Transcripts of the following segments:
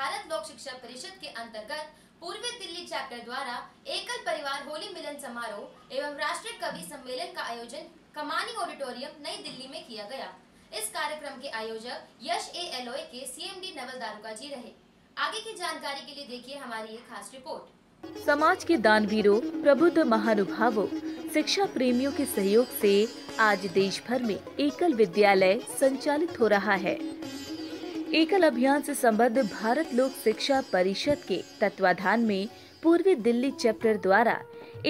भारत लोक शिक्षा परिषद के अंतर्गत पूर्वी दिल्ली चैप्टर द्वारा एकल परिवार होली मिलन समारोह एवं राष्ट्रीय कवि सम्मेलन का आयोजन कमानी ऑडिटोरियम नई दिल्ली में किया गया इस कार्यक्रम के आयोजक यश ए एलोए के सीएमडी नवल दारुका जी रहे आगे की जानकारी के लिए देखिए हमारी ये खास रिपोर्ट समाज के दानवीरों प्रबुद्ध महानुभावों शिक्षा प्रेमियों के सहयोग से आज देश भर में एकल विद्यालय संचालित हो रहा है एकल अभियान से संबद्ध भारत लोक शिक्षा परिषद के तत्वाधान में पूर्वी दिल्ली चैप्टर द्वारा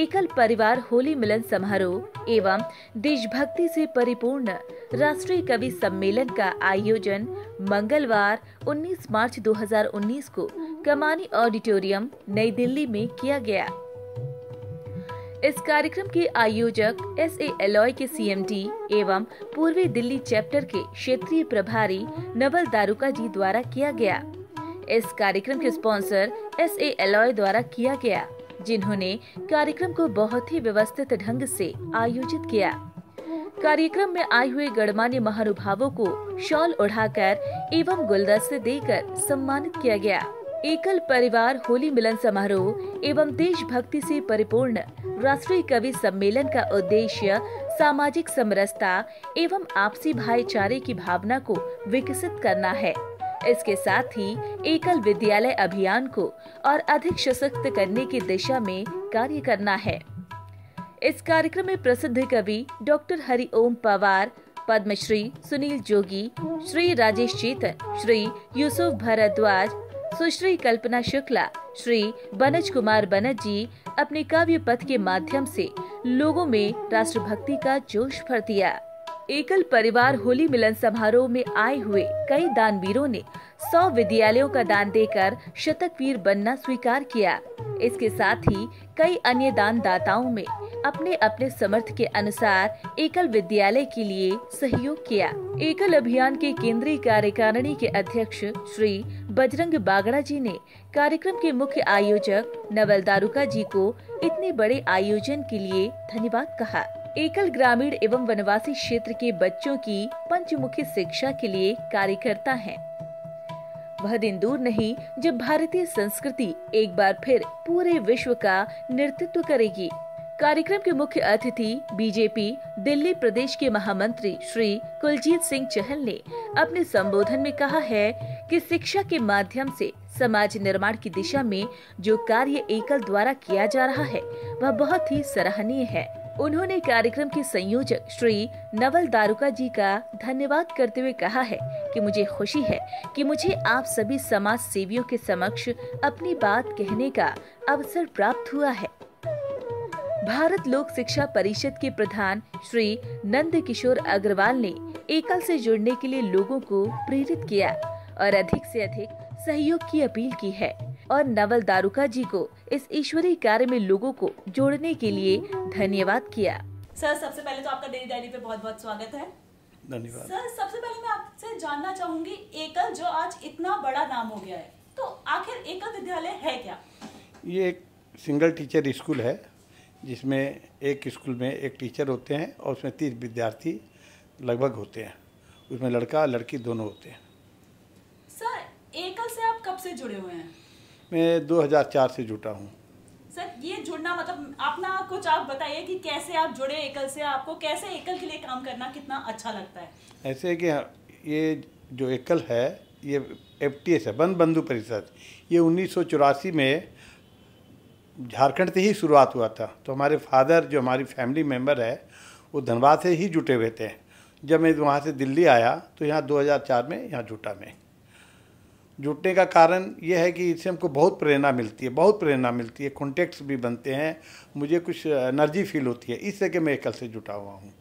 एकल परिवार होली मिलन समारोह एवं देशभक्ति से परिपूर्ण राष्ट्रीय कवि सम्मेलन का आयोजन मंगलवार 19 मार्च 2019 को कमानी ऑडिटोरियम नई दिल्ली में किया गया इस कार्यक्रम के आयोजक एस ए एलॉय के सी एवं पूर्वी दिल्ली चैप्टर के क्षेत्रीय प्रभारी नवल दारुका जी द्वारा किया गया इस कार्यक्रम के स्पॉन्सर एस ए एलॉय द्वारा किया गया जिन्होंने कार्यक्रम को बहुत ही व्यवस्थित ढंग से आयोजित किया कार्यक्रम में आए हुए गणमान्य महानुभावों को शॉल ओढ़ाकर एवं गुलदस्ते देकर सम्मानित किया गया एकल परिवार होली मिलन समारोह एवं देशभक्ति से परिपूर्ण राष्ट्रीय कवि सम्मेलन का उद्देश्य सामाजिक समरसता एवं आपसी भाईचारे की भावना को विकसित करना है इसके साथ ही एकल विद्यालय अभियान को और अधिक सशक्त करने की दिशा में कार्य करना है इस कार्यक्रम में प्रसिद्ध कवि डॉक्टर हरिओम पवार पद्मश्री सुनील जोगी श्री राजेश चेतन श्री यूसुफ भारद्वाज सुश्री कल्पना शुक्ला श्री बनज कुमार बनज जी अपने काव्य पथ के माध्यम से लोगों में राष्ट्रभक्ति का जोश भर दिया एकल परिवार होली मिलन समारोह में आए हुए कई दानवीरों ने सौ विद्यालयों का दान देकर शतक वीर बनना स्वीकार किया इसके साथ ही कई अन्य दान दाताओं में अपने अपने समर्थ के अनुसार एकल विद्यालय के लिए सहयोग किया एकल अभियान के केंद्रीय कार्यकारिणी के अध्यक्ष श्री बजरंग बागड़ा जी ने कार्यक्रम के मुख्य आयोजक नवल दारुका जी को इतने बड़े आयोजन के लिए धन्यवाद कहा एकल ग्रामीण एवं वनवासी क्षेत्र के बच्चों की पंचमुखी शिक्षा के लिए कार्य करता है वह दिन दूर नहीं जब भारतीय संस्कृति एक बार फिर पूरे विश्व का नेतृत्व करेगी कार्यक्रम के मुख्य अतिथि बीजेपी दिल्ली प्रदेश के महामंत्री श्री कुलजीत सिंह चहल ने अपने संबोधन में कहा है कि शिक्षा के माध्यम से समाज निर्माण की दिशा में जो कार्य एकल द्वारा किया जा रहा है वह बहुत ही सराहनीय है उन्होंने कार्यक्रम के संयोजक श्री नवल दारुका जी का धन्यवाद करते हुए कहा है कि मुझे खुशी है कि मुझे आप सभी समाज सेवियों के समक्ष अपनी बात कहने का अवसर प्राप्त हुआ है भारत लोक शिक्षा परिषद के प्रधान श्री नंद किशोर अग्रवाल ने एकल से जुड़ने के लिए लोगों को प्रेरित किया और अधिक से अधिक सहयोग की अपील की है और नवल दारुका जी को इस ईश्वरीय कार्य में लोगों को जोड़ने के लिए धन्यवाद किया सर सबसे पहले तो आपका डेली डायरी पे बहुत बहुत स्वागत है धन्यवाद सर सबसे पहले मैं आपसे जानना चाहूंगी एकल जो आज इतना बड़ा नाम हो गया है तो आखिर एकल विद्यालय है क्या ये एक सिंगल टीचर स्कूल है जिसमें एक स्कूल में एक टीचर होते हैं और उसमें तीस विद्यार्थी लगभग होते हैं उसमें लड़का लड़की दोनों होते हैं सर एकल से आप कब से जुड़े हुए हैं मैं 2004 से जुटा हूँ सर ये जुड़ना मतलब अपना कुछ आप बताइए कि कैसे आप जुड़े एकल से आपको कैसे एकल के लिए काम करना कितना अच्छा लगता है ऐसे कि हाँ, ये जो एकल है ये एफ टी एस है वन बंधु परिषद ये उन्नीस में झारखंड से ही शुरुआत हुआ था तो हमारे फादर जो हमारी फैमिली मेम्बर है वो धनबाद से ही जुटे हुए थे जब मैं वहाँ से दिल्ली आया तो यहाँ 2004 में यहाँ जुटा मैं जुटने का कारण यह है कि इससे हमको बहुत प्रेरणा मिलती है बहुत प्रेरणा मिलती है कॉन्टेक्ट्स भी बनते हैं मुझे कुछ एनर्जी फील होती है इससे कि मैं एकल से जुटा हुआ हूँ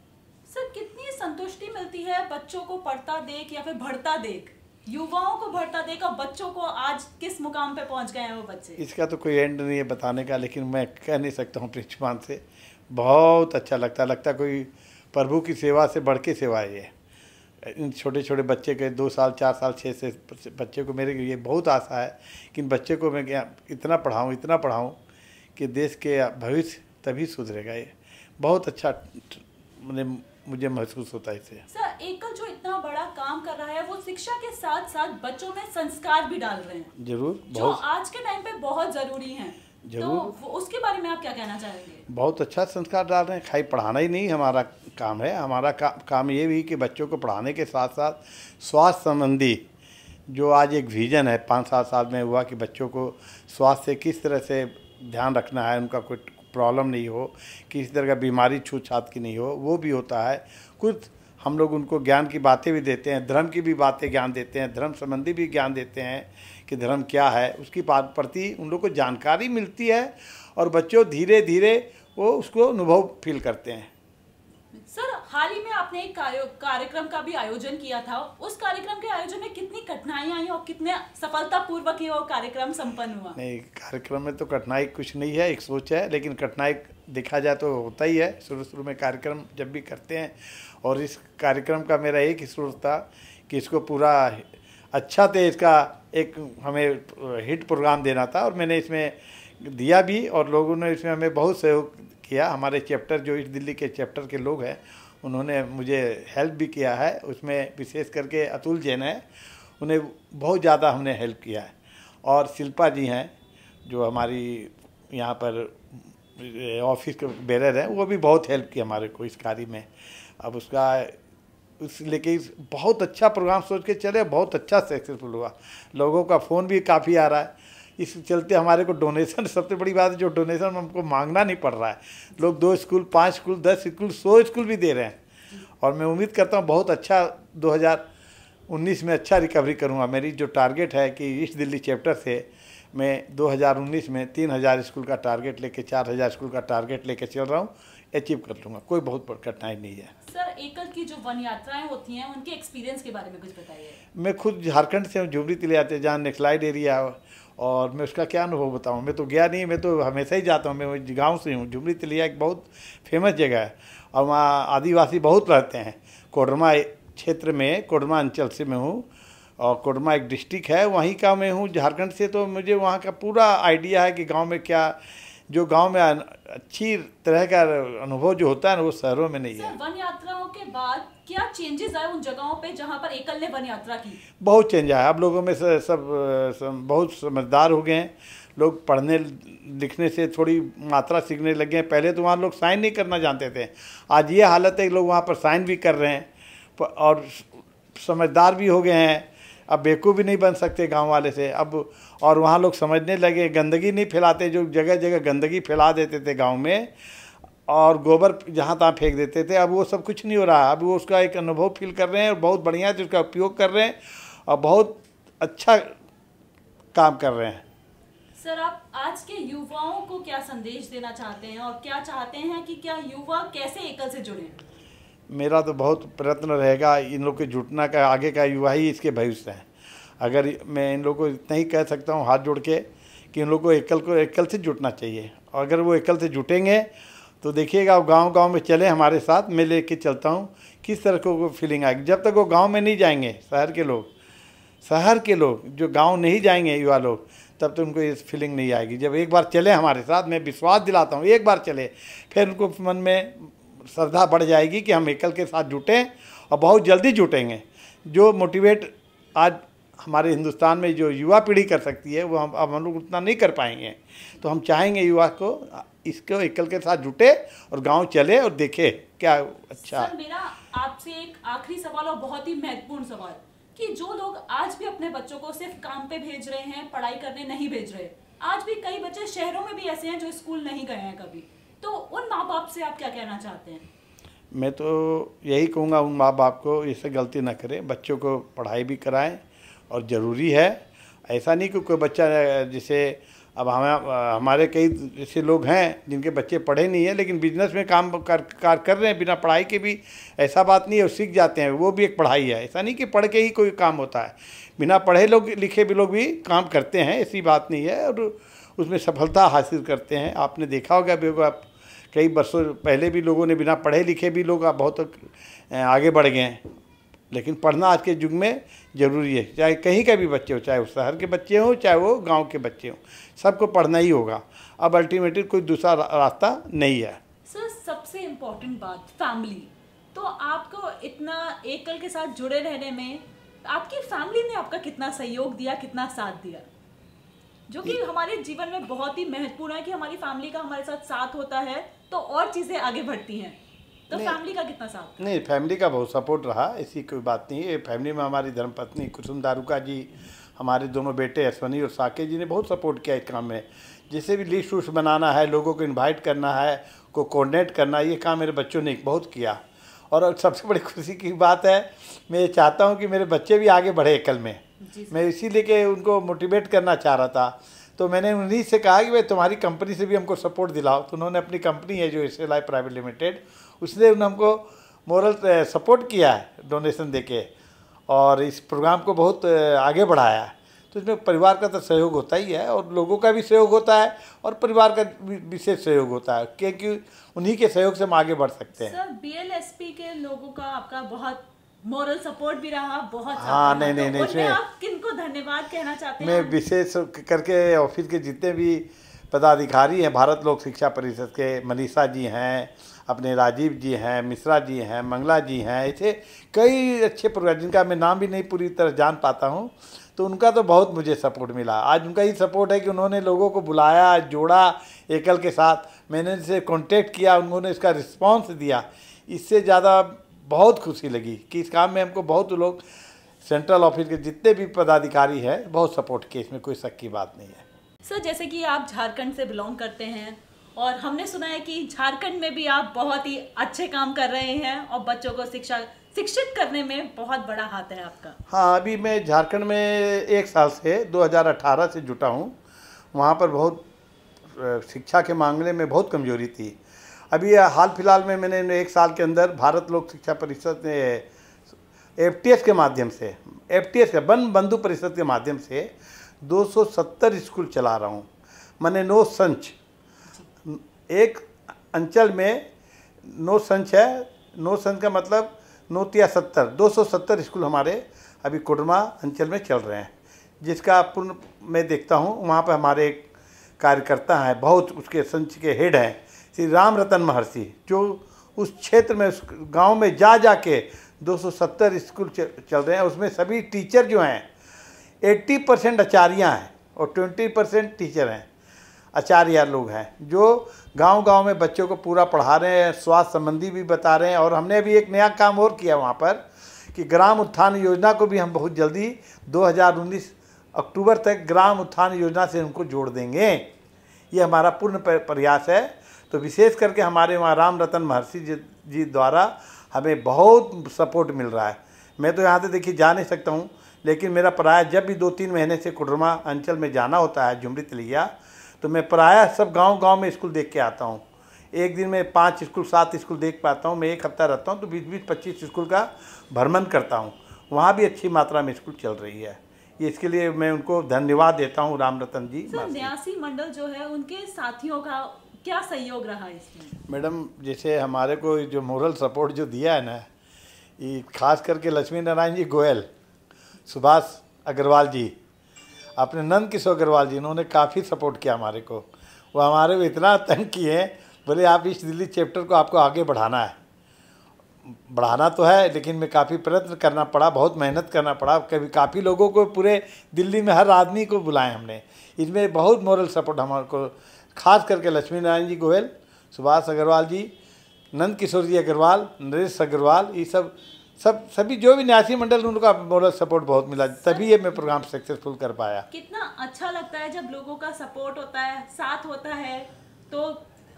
सर कितनी संतुष्टि मिलती है बच्चों को पढ़ता देख या फिर भरता देख युवाओं को भरता देख और बच्चों को आज किस मुकाम पे पहुंच गए हैं वो बच्चे इसका तो कोई एंड नहीं है बताने का लेकिन मैं कह नहीं सकता हूँ प्रिंसिपान से बहुत अच्छा लगता लगता कोई प्रभु की सेवा से बढ़ के सेवा है इन छोटे छोटे बच्चे के दो साल चार साल छः से बच्चे को मेरे लिए बहुत आशा है कि इन बच्चे को मैं इतना पढ़ाऊँ इतना पढ़ाऊँ कि देश के भविष्य तभी सुधरेगा ये बहुत अच्छा मैंने मुझे महसूस होता है इसे सर एकल जो इतना बड़ा काम कर रहा है वो शिक्षा के साथ साथ बच्चों में संस्कार भी डाल रहे हैं जरूर जो आज के टाइम पे बहुत जरूरी है तो जरूर तो उसके बारे में आप क्या कहना चाहेंगे बहुत अच्छा संस्कार डाल रहे हैं खाई पढ़ाना ही नहीं हमारा काम है हमारा का, काम ये भी कि बच्चों को पढ़ाने के साथ साथ स्वास्थ्य संबंधी जो आज एक विजन है पाँच सात साल में हुआ कि बच्चों को स्वास्थ्य से किस तरह से ध्यान रखना है उनका कोई प्रॉब्लम नहीं हो किसी तरह का बीमारी छूत छात की नहीं हो वो भी होता है कुछ हम लोग उनको ज्ञान की बातें भी देते हैं धर्म की भी बातें ज्ञान देते हैं धर्म संबंधी भी ज्ञान देते हैं कि धर्म क्या है उसकी प्रति उन लोग को जानकारी मिलती है और बच्चों धीरे धीरे वो उसको अनुभव फील करते हैं सर हाल ही में आपने एक कार्यक्रम का भी आयोजन किया था उस कार्यक्रम के आयोजन में कितनी कठिनाइयां आई और कितने सफलतापूर्वक ये वो कार्यक्रम संपन्न हुआ नहीं कार्यक्रम में तो कठिनाई कुछ नहीं है एक सोच है लेकिन कठिनाई देखा जाए तो होता ही है शुरू शुरू में कार्यक्रम जब भी करते हैं और इस कार्यक्रम का मेरा एक ही सुर था कि इसको पूरा अच्छा थे इसका एक हमें हिट प्रोग्राम देना था और मैंने इसमें दिया भी और लोगों ने इसमें हमें बहुत सहयोग किया हमारे चैप्टर जो इस दिल्ली के चैप्टर के लोग हैं उन्होंने मुझे हेल्प भी किया है उसमें विशेष करके अतुल जैन है उन्हें बहुत ज़्यादा हमने हेल्प किया है और शिल्पा जी हैं जो हमारी यहाँ पर ऑफिस के बेरर हैं वो भी बहुत हेल्प की हमारे को इस कार्य में अब उसका उस लेके बहुत अच्छा प्रोग्राम सोच के चले बहुत अच्छा सक्सेसफुल हुआ लोगों का फ़ोन भी काफ़ी आ रहा है इस चलते हमारे को डोनेशन सबसे बड़ी बात है जो डोनेशन हमको मांगना नहीं पड़ रहा है लोग दो स्कूल पाँच स्कूल दस स्कूल सौ स्कूल भी दे रहे हैं और मैं उम्मीद करता हूँ बहुत अच्छा 2019 में अच्छा रिकवरी करूँगा मेरी जो टारगेट है कि ईस्ट दिल्ली चैप्टर से मैं 2019 में 3000 स्कूल का टारगेट लेके 4000 स्कूल का टारगेट लेके चल रहा हूँ अचीव कर लूँगा कोई बहुत बड़ी कठिनाई नहीं है सर एकल की जो वन यात्राएं होती हैं उनके एक्सपीरियंस के बारे में कुछ बताइए मैं खुद झारखंड से हूँ झुबरी तिले आते जहाँ नेक्सलाइड एरिया और मैं उसका क्या अनुभव बताऊँ मैं तो गया नहीं मैं तो हमेशा ही जाता हूँ मैं गाँव से हूँ झुमरी तिलिया एक बहुत फेमस जगह है और वहाँ आदिवासी बहुत रहते हैं कोडरमा क्षेत्र में कोडरमा अंचल से मैं हूँ और कोडरमा एक डिस्ट्रिक्ट है वहीं का मैं हूँ झारखंड से तो मुझे वहाँ का पूरा आइडिया है कि गाँव में क्या जो गांव में अच्छी तरह का अनुभव जो होता है ना वो शहरों में नहीं है वन यात्राओं के बाद क्या चेंजेस आए उन जगहों पे जहां पर एकल ने वन यात्रा की बहुत चेंज आया अब लोगों में सब, सब, बहुत समझदार हो गए हैं लोग पढ़ने लिखने से थोड़ी मात्रा सीखने लग गए पहले तो वहाँ लोग साइन नहीं करना जानते थे आज ये हालत है कि लोग वहाँ पर साइन भी कर रहे हैं और समझदार भी हो गए हैं अब बेकू भी नहीं बन सकते गांव वाले से अब और वहाँ लोग समझने लगे गंदगी नहीं फैलाते जो जगह जगह गंदगी फैला देते थे गांव में और गोबर जहाँ तहाँ फेंक देते थे अब वो सब कुछ नहीं हो रहा अब वो उसका एक अनुभव फील कर रहे हैं और बहुत बढ़िया से तो उसका उपयोग कर रहे हैं और बहुत अच्छा काम कर रहे हैं सर आप आज के युवाओं को क्या संदेश देना चाहते हैं और क्या चाहते हैं कि क्या युवा कैसे एकल से जुड़े मेरा तो बहुत प्रयत्न रहेगा इन लोग के जुटना का आगे का युवा ही इसके भविष्य है अगर मैं इन लोग को इतना ही कह सकता हूँ हाथ जोड़ के कि इन लोग को एकल को एकल से जुटना चाहिए और अगर वो एकल से जुटेंगे तो देखिएगा वो गांव गांव में चले हमारे साथ मैं लेके चलता हूँ किस तरह को फीलिंग आएगी जब तक वो गांव में नहीं जाएंगे शहर के लोग शहर के लोग जो गांव नहीं जाएंगे युवा लोग तब तो उनको ये फीलिंग नहीं आएगी जब एक बार चले हमारे साथ मैं विश्वास दिलाता हूँ एक बार चले फिर उनको मन में श्रद्धा बढ़ जाएगी कि हम एकल के साथ जुटें और बहुत जल्दी जुटेंगे जो मोटिवेट आज हमारे हिंदुस्तान में जो युवा पीढ़ी कर सकती है वो हम अब हम लोग उतना नहीं कर पाएंगे तो हम चाहेंगे युवा को इसको एकल के साथ जुटे और गांव चले और देखे क्या अच्छा सर मेरा आपसे एक आखिरी सवाल और बहुत ही महत्वपूर्ण सवाल कि जो लोग आज भी अपने बच्चों को सिर्फ काम पे भेज रहे हैं पढ़ाई करने नहीं भेज रहे आज भी कई बच्चे शहरों में भी ऐसे हैं जो स्कूल नहीं गए हैं कभी तो उन माँ बाप से आप क्या कहना चाहते हैं मैं तो यही कहूँगा उन माँ बाप को इससे गलती ना करें बच्चों को पढ़ाई भी कराएं और ज़रूरी है ऐसा नहीं कि कोई बच्चा जिसे अब हमें हमारे कई ऐसे लोग हैं जिनके बच्चे पढ़े नहीं हैं लेकिन बिजनेस में काम कर कार कर रहे हैं बिना पढ़ाई के भी ऐसा बात नहीं है वो सीख जाते हैं वो भी एक पढ़ाई है ऐसा नहीं कि पढ़ के ही कोई काम होता है बिना पढ़े लोग लिखे भी लोग भी काम करते हैं ऐसी बात नहीं है और उसमें सफलता हासिल करते हैं आपने देखा होगा बेगो आप कई वर्षों पहले भी लोगों ने बिना पढ़े लिखे भी लोग आप बहुत आगे बढ़ गए हैं लेकिन पढ़ना आज के युग में ज़रूरी है चाहे कहीं का भी बच्चे हो चाहे वो शहर के बच्चे हों चाहे वो गांव के बच्चे हों सबको पढ़ना ही होगा अब अल्टीमेटली कोई दूसरा रास्ता नहीं है सर सबसे इम्पोर्टेंट बात फैमिली तो आपको इतना एकल के साथ जुड़े रहने में आपकी फैमिली ने आपका कितना सहयोग दिया कितना साथ दिया जो कि हमारे जीवन में बहुत ही महत्वपूर्ण है कि हमारी फैमिली का हमारे साथ साथ होता है तो और चीज़ें आगे बढ़ती हैं तो फैमिली का कितना साथ नहीं फैमिली का बहुत सपोर्ट रहा ऐसी कोई बात नहीं है फैमिली में हमारी धर्मपत्नी कुसुम दारुका जी हमारे दोनों बेटे अश्वनी और साकेत जी ने बहुत सपोर्ट किया इस काम में जैसे भी लिस्ट उस्ट बनाना है लोगों को इनवाइट करना है को कोऑर्डिनेट करना ये काम मेरे बच्चों ने बहुत किया और सबसे बड़ी खुशी की बात है मैं ये चाहता हूँ कि मेरे बच्चे भी आगे बढ़े कल में मैं इसीलिए के उनको मोटिवेट करना चाह रहा था तो मैंने उन्हीं से कहा कि भाई तुम्हारी कंपनी से भी हमको सपोर्ट दिलाओ तो उन्होंने अपनी कंपनी है जो S L I private limited उसने उन्होंने हमको मॉरल सपोर्ट किया है डोनेशन दे के और इस प्रोग्राम को बहुत आगे बढ़ाया है तो इसमें परिवार का तो सहयोग होता ही है और लोगों का भी सहयोग होता है और परिवार का विशेष सहयोग होता है क्योंकि उन्हीं के सहयोग से हम आगे बढ़ सकते हैं सर बीएलएसपी के लोगों का आपका बहुत मॉरल सपोर्ट भी रहा बहुत हाँ नहीं नहीं तो नहीं किन को धन्यवाद कहना चाहते मैं विशेष करके ऑफिस के जितने भी पदाधिकारी हैं भारत लोक शिक्षा परिषद के मनीषा जी हैं अपने राजीव जी हैं मिश्रा जी हैं मंगला जी हैं ऐसे कई अच्छे प्रोग्राम जिनका मैं नाम भी नहीं पूरी तरह जान पाता हूँ तो उनका तो बहुत मुझे सपोर्ट मिला आज उनका ही सपोर्ट है कि उन्होंने लोगों को बुलाया जोड़ा एकल के साथ मैंने इसे कॉन्टेक्ट किया उन्होंने इसका रिस्पॉन्स दिया इससे ज़्यादा बहुत खुशी लगी कि इस काम में हमको बहुत लोग सेंट्रल ऑफिस के जितने भी पदाधिकारी हैं बहुत सपोर्ट किए इसमें कोई शक की बात नहीं है सर जैसे कि आप झारखंड से बिलोंग करते हैं और हमने सुना है कि झारखंड में भी आप बहुत ही अच्छे काम कर रहे हैं और बच्चों को शिक्षा शिक्षित करने में बहुत बड़ा हाथ है आपका हाँ अभी मैं झारखंड में एक साल से 2018 से जुटा हूँ वहाँ पर बहुत शिक्षा के मामले में बहुत कमजोरी थी अभी हाल फिलहाल में मैंने एक साल के अंदर भारत लोक शिक्षा परिषद ने एफ के माध्यम से F T S one Bandhu परिषद के माध्यम से 270 स्कूल चला रहा हूँ मैंने नो संच एक अंचल में नो संच है नो संच का मतलब नोतिया सत्तर दो सौ सत्तर स्कूल हमारे अभी कोडमा अंचल में चल रहे हैं जिसका पूर्ण मैं देखता हूँ वहाँ पर हमारे एक कार्यकर्ता हैं बहुत उसके संच के हेड हैं श्री राम रतन महर्षि जो उस क्षेत्र में उस गाँव में जा जा के 270 स्कूल चल रहे हैं उसमें सभी टीचर जो हैं 80 परसेंट आचार्य हैं और 20 परसेंट टीचर हैं आचार्य लोग हैं जो गांव गांव में बच्चों को पूरा पढ़ा रहे हैं स्वास्थ्य संबंधी भी बता रहे हैं और हमने अभी एक नया काम और किया वहाँ पर कि ग्राम उत्थान योजना को भी हम बहुत जल्दी दो अक्टूबर तक ग्राम उत्थान योजना से उनको जोड़ देंगे ये हमारा पूर्ण प्रयास है तो विशेष करके हमारे वहाँ राम रतन महर्षि जी द्वारा हमें बहुत सपोर्ट मिल रहा है मैं तो यहाँ से देखिए जा नहीं सकता हूँ लेकिन मेरा प्राय जब भी दो तीन महीने से कुडरमा अंचल में जाना होता है झुमरी तलिया तो मैं प्राय सब गांव गांव में स्कूल देख के आता हूँ एक दिन में पाँच स्कूल सात स्कूल देख पाता हूँ मैं एक हफ्ता रहता हूँ तो बीस बीस पच्चीस स्कूल का भ्रमण करता हूँ वहाँ भी अच्छी मात्रा में स्कूल चल रही है इसके लिए मैं उनको धन्यवाद देता हूँ राम रतन जी न्यासी मंडल जो है उनके साथियों का क्या सहयोग रहा इसमें मैडम जैसे हमारे को जो मोरल सपोर्ट जो दिया है ना ये खास करके लक्ष्मी नारायण जी गोयल सुभाष अग्रवाल जी अपने नंद किशोर अग्रवाल जी इन्होंने काफ़ी सपोर्ट किया हमारे को वो हमारे को इतना तंग किए बोले आप इस दिल्ली चैप्टर को आपको आगे बढ़ाना है बढ़ाना तो है लेकिन मैं काफ़ी प्रयत्न करना पड़ा बहुत मेहनत करना पड़ा कभी काफ़ी लोगों को पूरे दिल्ली में हर आदमी को बुलाएं हमने इसमें बहुत मॉरल सपोर्ट हमारे को खास करके लक्ष्मी नारायण जी गोयल सुभाष अग्रवाल जी नंद किशोर जी अग्रवाल नरेश अग्रवाल ये सब सब सभी जो भी न्यासी मंडल उनका मोरल सपोर्ट बहुत मिला तभी ये मैं प्रोग्राम सक्सेसफुल कर पाया कितना अच्छा लगता है जब लोगों का सपोर्ट होता है साथ होता है तो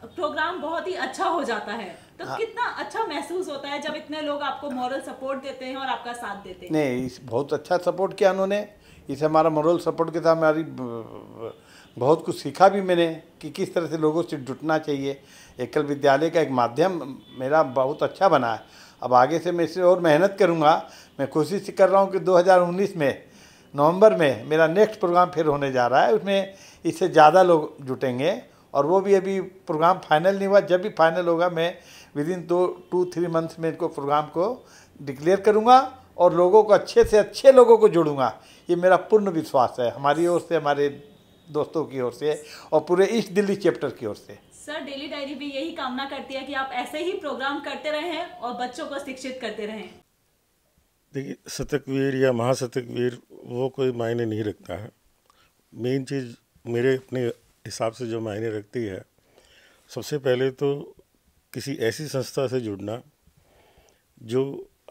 प्रोग्राम बहुत ही अच्छा हो जाता है तो हाँ। कितना अच्छा महसूस होता है जब इतने लोग आपको मॉरल सपोर्ट देते हैं और आपका साथ देते हैं नहीं बहुत अच्छा सपोर्ट किया उन्होंने इसे हमारा मॉरल सपोर्ट के साथ हमारी बहुत कुछ सीखा भी मैंने कि किस तरह से लोगों से जुटना चाहिए एकल विद्यालय का एक माध्यम मेरा बहुत अच्छा बना है अब आगे से मैं इसे और मेहनत करूँगा मैं कोशिश कर रहा हूँ कि 2019 में नवंबर में मेरा नेक्स्ट प्रोग्राम फिर होने जा रहा है उसमें इससे ज़्यादा लोग जुटेंगे और वो भी अभी प्रोग्राम फाइनल नहीं हुआ जब भी फाइनल होगा मैं विद इन दो टू थ्री मंथ्स में इनको प्रोग्राम को डिक्लेयर करूँगा और लोगों को अच्छे से अच्छे लोगों को जोड़ूंगा ये मेरा पूर्ण विश्वास है हमारी ओर से हमारे दोस्तों की ओर से और पूरे ईस्ट दिल्ली चैप्टर की ओर से सर डेली डायरी भी यही कामना करती है कि आप ऐसे ही प्रोग्राम करते रहें और बच्चों को शिक्षित करते रहें देखिए शतकवीर या महाशतक वीर वो कोई मायने नहीं रखता है मेन चीज़ मेरे अपने हिसाब से जो मायने रखती है सबसे पहले तो किसी ऐसी संस्था से जुड़ना जो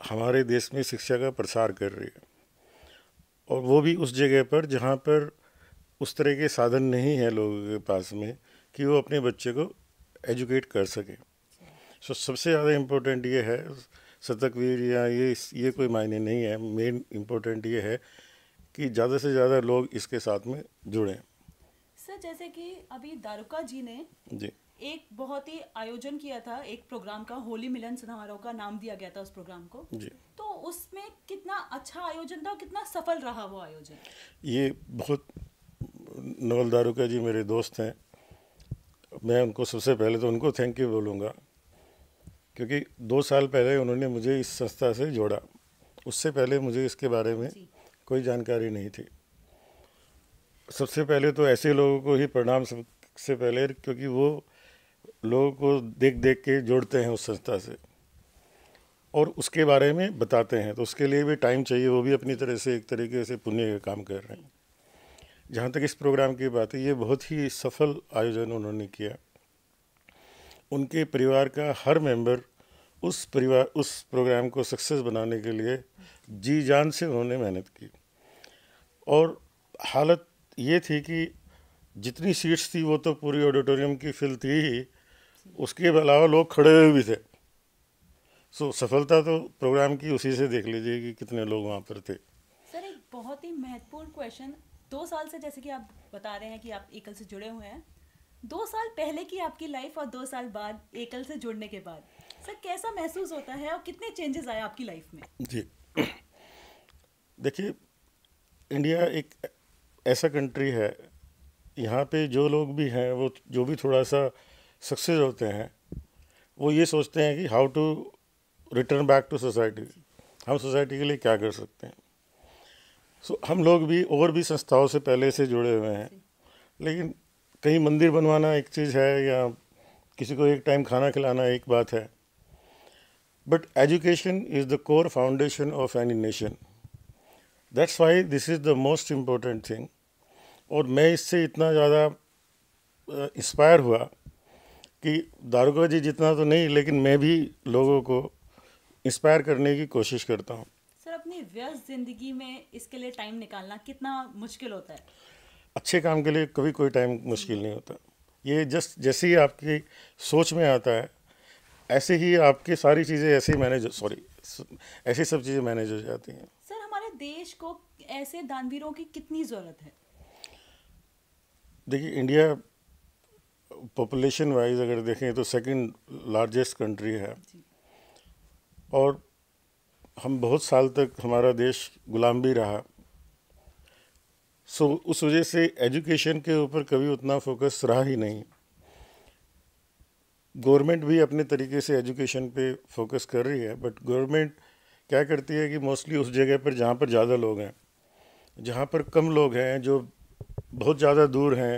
हमारे देश में शिक्षा का प्रसार कर रही है और वो भी उस जगह पर जहाँ पर उस तरह के साधन नहीं है लोगों के पास में कि वो अपने बच्चे को एजुकेट कर सके सो so, सबसे ज़्यादा इम्पोर्टेंट ये है शतकवीर या ये ये कोई मायने नहीं है मेन इम्पोर्टेंट ये है कि ज़्यादा से ज़्यादा लोग इसके साथ में जुड़ें सर जैसे कि अभी दारुका जी ने जी एक बहुत ही आयोजन किया था एक प्रोग्राम का होली मिलन समारोह का नाम दिया गया था उस प्रोग्राम को जी तो उसमें कितना अच्छा आयोजन था और कितना सफल रहा वो आयोजन ये बहुत नवल दारुका जी मेरे दोस्त हैं मैं उनको सबसे पहले तो उनको थैंक यू बोलूँगा क्योंकि दो साल पहले उन्होंने मुझे इस संस्था से जोड़ा उससे पहले मुझे इसके बारे में कोई जानकारी नहीं थी सबसे पहले तो ऐसे लोगों को ही प्रणाम सबसे पहले क्योंकि वो लोगों को देख देख के जोड़ते हैं उस संस्था से और उसके बारे में बताते हैं तो उसके लिए भी टाइम चाहिए वो भी अपनी तरह से एक तरीके से पुण्य का काम कर रहे हैं जहाँ तक इस प्रोग्राम की बात है ये बहुत ही सफल आयोजन उन्होंने किया उनके परिवार का हर मेंबर उस परिवार उस प्रोग्राम को सक्सेस बनाने के लिए जी जान से उन्होंने मेहनत की और हालत ये थी कि जितनी सीट्स थी वो तो पूरी ऑडिटोरियम की फिल थी ही उसके अलावा लोग खड़े हुए भी थे सो सफलता तो प्रोग्राम की उसी से देख लीजिए कि कितने लोग वहाँ पर थे सर एक बहुत ही महत्वपूर्ण क्वेश्चन दो साल से जैसे कि आप बता रहे हैं कि आप एकल से जुड़े हुए हैं दो साल पहले की आपकी लाइफ और दो साल बाद एकल से जुड़ने के बाद सर कैसा महसूस होता है और कितने चेंजेस आए आपकी लाइफ में जी देखिए इंडिया एक ऐसा कंट्री है यहाँ पे जो लोग भी हैं वो जो भी थोड़ा सा सक्सेस होते हैं वो ये सोचते हैं कि how to return back to society हम सोसाइटी के लिए क्या कर सकते हैं सो हम लोग भी और भी संस्थाओं से पहले से जुड़े हुए हैं लेकिन कहीं मंदिर बनवाना एक चीज़ है या किसी को एक टाइम खाना खिलाना एक बात है but education is the core foundation of any nation that's why this is the most important thing और मैं इससे इतना ज़्यादा इंस्पायर हुआ कि दारोगा जी जितना तो नहीं लेकिन मैं भी लोगों को इंस्पायर करने की कोशिश करता हूँ सर अपनी व्यस्त ज़िंदगी में इसके लिए टाइम निकालना कितना मुश्किल होता है अच्छे काम के लिए कभी कोई टाइम मुश्किल नहीं होता ये जस्ट जैसे ही आपकी सोच में आता है ऐसे ही आपकी सारी चीज़ें ऐसे ही मैनेज सॉरी ऐसी सब चीज़ें मैनेज हो जाती हैं सर हमारे देश को ऐसे दानवीरों की कितनी ज़रूरत है देखिए इंडिया पॉपुलेशन वाइज अगर देखें तो सेकंड लार्जेस्ट कंट्री है और हम बहुत साल तक हमारा देश गुलाम भी रहा सो उस वजह से एजुकेशन के ऊपर कभी उतना फोकस रहा ही नहीं गवर्नमेंट भी अपने तरीके से एजुकेशन पे फोकस कर रही है बट गवर्नमेंट क्या करती है कि मोस्टली उस जगह पर जहाँ पर ज़्यादा लोग हैं जहाँ पर कम लोग हैं जो बहुत ज़्यादा दूर हैं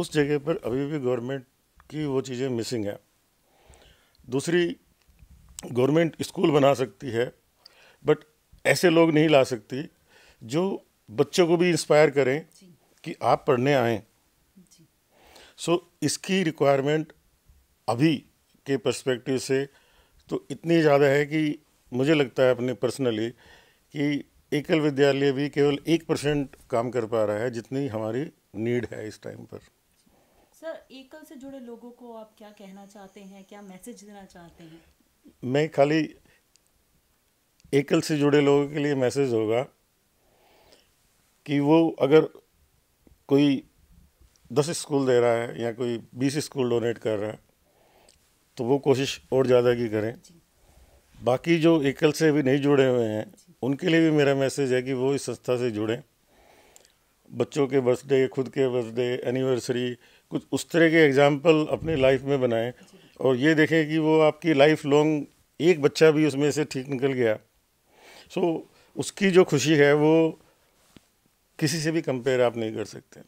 उस जगह पर अभी भी गवर्नमेंट की वो चीज़ें मिसिंग हैं दूसरी गवर्नमेंट स्कूल बना सकती है बट ऐसे लोग नहीं ला सकती जो बच्चों को भी इंस्पायर करें कि आप पढ़ने आए सो so, इसकी रिक्वायरमेंट अभी के पर्सपेक्टिव से तो इतनी ज़्यादा है कि मुझे लगता है अपने पर्सनली कि एकल विद्यालय भी केवल एक परसेंट काम कर पा रहा है जितनी हमारी नीड है इस टाइम पर सर एकल से जुड़े लोगों को आप क्या कहना चाहते हैं क्या मैसेज देना चाहते हैं मैं खाली एकल से जुड़े लोगों के लिए मैसेज होगा कि वो अगर कोई दस स्कूल दे रहा है या कोई बीस स्कूल डोनेट कर रहा है तो वो कोशिश और ज़्यादा की करें बाकी जो एकल से भी नहीं जुड़े हुए हैं उनके लिए भी मेरा मैसेज है कि वो इस संस्था से जुड़ें बच्चों के बर्थडे खुद के बर्थडे एनिवर्सरी कुछ उस तरह के एग्जाम्पल अपनी लाइफ में बनाएं और ये देखें कि वो आपकी लाइफ लॉन्ग एक बच्चा भी उसमें से ठीक निकल गया सो so, उसकी जो खुशी है वो किसी से भी कंपेयर आप नहीं कर सकते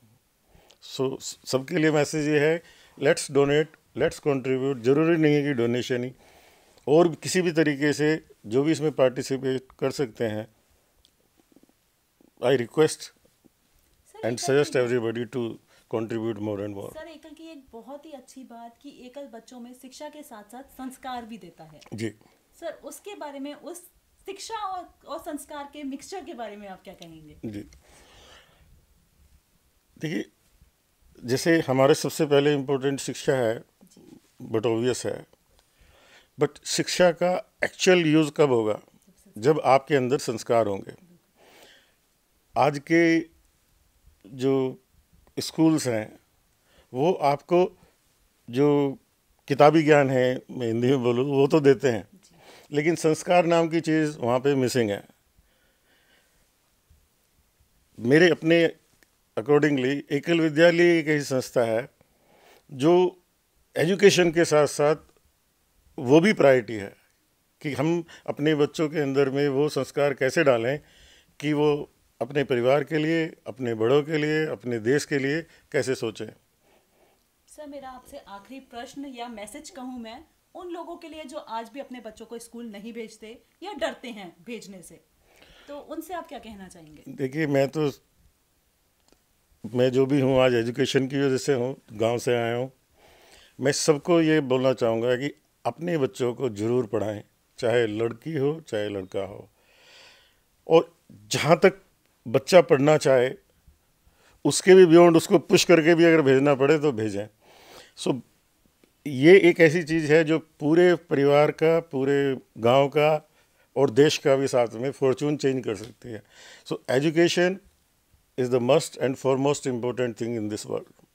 सो so, सबके लिए मैसेज ये है लेट्स डोनेट लेट्स कंट्रीब्यूट ज़रूरी नहीं है कि डोनेशन ही और किसी भी तरीके से जो भी इसमें पार्टिसिपेट कर सकते हैं I request and suggest everybody to contribute more and more sir Ekal की एक बहुत ही अच्छी बात कि एकल बच्चों में शिक्षा के साथ साथ संस्कार भी देता है जी सर उसके बारे में उस शिक्षा और, और संस्कार के मिक्सचर के बारे में आप क्या कहेंगे जी देखिए जैसे हमारे सबसे पहले इम्पोर्टेंट शिक्षा है बट ऑबियस है बट शिक्षा का एक्चुअल यूज़ कब होगा जब आपके अंदर संस्कार होंगे आज के जो स्कूल्स हैं वो आपको जो किताबी ज्ञान है मैं हिंदी में बोलूँ वो तो देते हैं लेकिन संस्कार नाम की चीज़ वहाँ पे मिसिंग है मेरे अपने अकॉर्डिंगली एकल विद्यालय एक ऐसी संस्था है जो एजुकेशन के साथ साथ वो भी प्रायोरिटी है कि हम अपने बच्चों के अंदर में वो संस्कार कैसे डालें कि वो अपने परिवार के लिए अपने बड़ों के लिए अपने देश के लिए कैसे सोचें सर मेरा आपसे आखिरी प्रश्न या मैसेज कहूँ मैं उन लोगों के लिए जो आज भी अपने बच्चों को स्कूल नहीं भेजते या डरते हैं भेजने से तो उनसे आप क्या कहना चाहेंगे देखिए मैं तो मैं जो भी हूँ आज एजुकेशन की वजह से हूँ गांव से आया हूँ मैं सबको ये बोलना चाहूँगा कि अपने बच्चों को ज़रूर पढ़ाएं चाहे लड़की हो चाहे लड़का हो और जहाँ तक बच्चा पढ़ना चाहे उसके भी बियॉन्ड उसको पुश करके भी अगर भेजना पड़े तो भेजें सो so, ये एक ऐसी चीज़ है जो पूरे परिवार का पूरे गांव का और देश का भी साथ में फॉर्चून चेंज कर सकती है so education is the must and foremost important thing in this world